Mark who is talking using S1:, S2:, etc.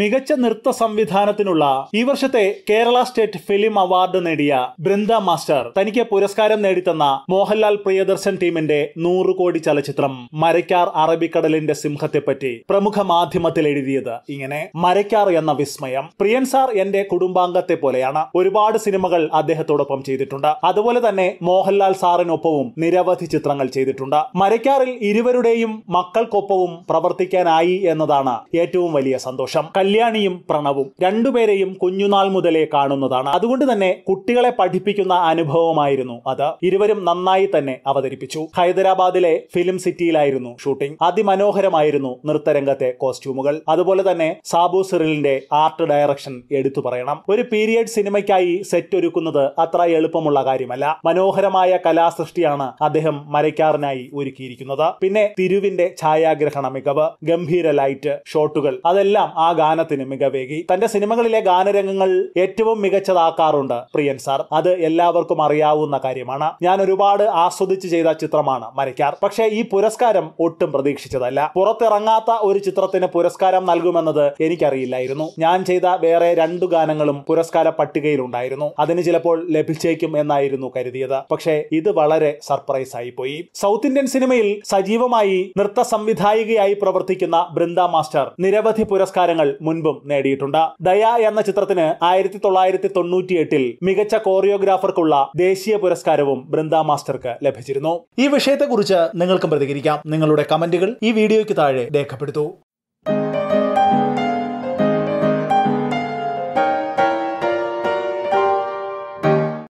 S1: മികച്ച നൃത്ത സംവിധാനത്തിനുള്ള ഈ വർഷത്തെ കേരള സ്റ്റേറ്റ് ഫിലിം അവാർഡ് നേടിയ ബൃന്ദ മാസ്റ്റർ തനിക്ക് പുരസ്കാരം നേടിത്തന്ന മോഹൻലാൽ പ്രിയദർശൻ ടീമിന്റെ നൂറ് കോടി ചലച്ചിത്രം മരക്കാർ അറബിക്കടലിന്റെ സിംഹത്തെപ്പറ്റി പ്രമുഖ മാധ്യമത്തിൽ എഴുതിയത് ഇങ്ങനെ മരക്കാർ എന്ന വിസ്മയം പ്രിയൻ സാർ എന്റെ കുടുംബാംഗത്തെ പോലെയാണ് ഒരുപാട് സിനിമകൾ അദ്ദേഹത്തോടൊപ്പം ചെയ്തിട്ടുണ്ട് അതുപോലെ തന്നെ മോഹൻലാൽ സാറിനൊപ്പവും നിരവധി ചിത്രങ്ങൾ ചെയ്തിട്ടുണ്ട് മരക്കാറിൽ ഇരുവരുടെയും മക്കൾക്കൊപ്പവും പ്രവർത്തിക്കാനായി എന്നതാണ് ഏറ്റവും വലിയ സന്തോഷം കല്യാണിയും പ്രണവും രണ്ടുപേരെയും കുഞ്ഞുനാൾ മുതലേ കാണുന്നതാണ് അതുകൊണ്ട് തന്നെ കുട്ടികളെ പഠിപ്പിക്കുന്ന അനുഭവമായിരുന്നു അത് ഇരുവരും നന്നായി തന്നെ അവതരിപ്പിച്ചു ഹൈദരാബാദിലെ ഫിലിം സിറ്റിയിലായിരുന്നു ഷൂട്ടിംഗ് അതിമനോഹരമായിരുന്നു നൃത്തരംഗത്തെ കോസ്റ്റ്യൂമുകൾ അതുപോലെ തന്നെ സാബു സിറിലിന്റെ ആർട്ട് ഡയറക്ഷൻ എടുത്തു പറയണം ഒരു പീരിയഡ് സിനിമയ്ക്കായി സെറ്റ് ഒരുക്കുന്നത് അത്ര എളുപ്പമുള്ള കാര്യമല്ല മനോഹരമായ കലാസൃഷ്ടിയാണ് അദ്ദേഹം മരയ്ക്കാറിനായി ഒരുക്കിയിരിക്കുന്നത് പിന്നെ തിരുവിന്റെ ഛായാഗ്രഹണ മികവ് ഗംഭീര ലൈറ്റ് ഷോട്ടുകൾ അതെല്ലാം ആ ഗാന ഗാനത്തിന് മികവേകി തന്റെ സിനിമകളിലെ ഗാനരംഗങ്ങൾ ഏറ്റവും മികച്ചതാക്കാറുണ്ട് പ്രിയൻ സാർ അത് എല്ലാവർക്കും അറിയാവുന്ന കാര്യമാണ് ഞാൻ ഒരുപാട് ആസ്വദിച്ച് ചെയ്ത ചിത്രമാണ് മരയ്ക്കാർ പക്ഷേ ഈ പുരസ്കാരം ഒട്ടും പ്രതീക്ഷിച്ചതല്ല പുറത്തിറങ്ങാത്ത ഒരു ചിത്രത്തിന് പുരസ്കാരം നൽകുമെന്നത് എനിക്കറിയില്ലായിരുന്നു ഞാൻ ചെയ്ത വേറെ രണ്ടു ഗാനങ്ങളും പുരസ്കാര പട്ടികയിലുണ്ടായിരുന്നു അതിന് ചിലപ്പോൾ ലഭിച്ചേക്കും എന്നായിരുന്നു കരുതിയത് പക്ഷേ ഇത് വളരെ സർപ്രൈസ് ആയി പോയി സൗത്ത് ഇന്ത്യൻ സിനിമയിൽ സജീവമായി നൃത്ത സംവിധായികയായി പ്രവർത്തിക്കുന്ന ബൃന്ദ മാസ്റ്റർ നിരവധി പുരസ്കാരങ്ങൾ മുൻപും നേടിയിട്ടുണ്ട് ദയ എന്ന ചിത്രത്തിന് ആയിരത്തി തൊള്ളായിരത്തി തൊണ്ണൂറ്റിയെട്ടിൽ മികച്ച കോറിയോഗ്രാഫർക്കുള്ള ദേശീയ പുരസ്കാരവും ബൃന്ദ മാസ്റ്റർക്ക് ലഭിച്ചിരുന്നു ഈ വിഷയത്തെക്കുറിച്ച് നിങ്ങൾക്കും പ്രതികരിക്കാം നിങ്ങളുടെ കമന്റുകൾ ഈ വീഡിയോയ്ക്ക് താഴെ രേഖപ്പെടുത്തൂ